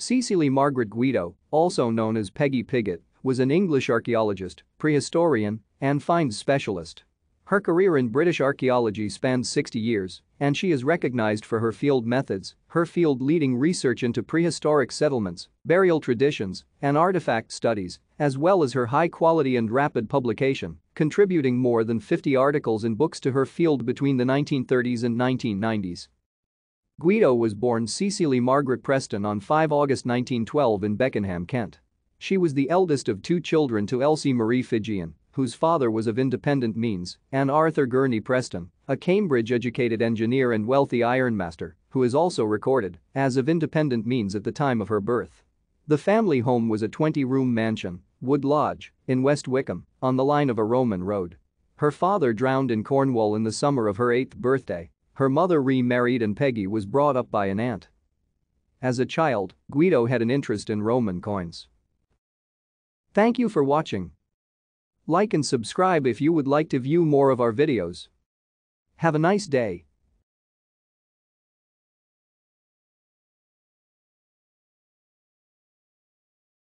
Cecily Margaret Guido, also known as Peggy Piggott, was an English archaeologist, prehistorian, and finds specialist. Her career in British archaeology spans 60 years, and she is recognized for her field methods, her field-leading research into prehistoric settlements, burial traditions, and artifact studies, as well as her high quality and rapid publication, contributing more than 50 articles and books to her field between the 1930s and 1990s. Guido was born Cecily Margaret Preston on 5 August 1912 in Beckenham, Kent. She was the eldest of two children to Elsie Marie Fijian, whose father was of independent means, and Arthur Gurney Preston, a Cambridge-educated engineer and wealthy ironmaster, who is also recorded as of independent means at the time of her birth. The family home was a 20-room mansion, Wood Lodge, in West Wickham, on the line of a Roman road. Her father drowned in Cornwall in the summer of her eighth birthday her mother remarried and Peggy was brought up by an aunt. As a child, Guido had an interest in Roman coins. Thank you for watching. Like and subscribe if you would like to view more of our videos. Have a nice day.